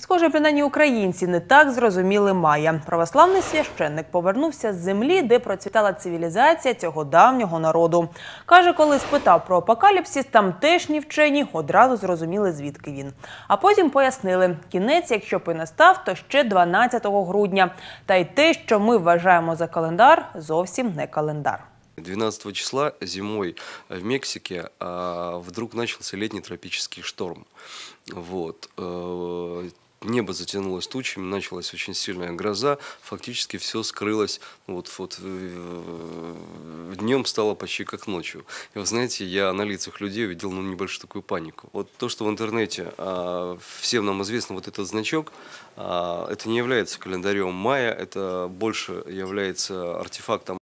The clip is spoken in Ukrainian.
Схоже, принаймні українці не так зрозуміли Майя. Православний священник повернувся з землі, де процвітала цивілізація цього давнього народу. Каже, коли спитав про апокаліпсис, тамтешні вчені одразу зрозуміли, звідки він. А потім пояснили, кінець, якщо б і настав, то ще 12 грудня. Та й те, що ми вважаємо за календар, зовсім не календар. 12 числа зимой в Мексике а, вдруг начался летний тропический шторм. Вот. Э, небо затянулось тучами, началась очень сильная гроза, фактически все скрылось, вот, вот э, э, днем стало почти как ночью. И вы знаете, я на лицах людей увидел ну, небольшую такую панику. Вот то, что в интернете а, всем нам известно, вот этот значок, а, это не является календарем мая, это больше является артефактом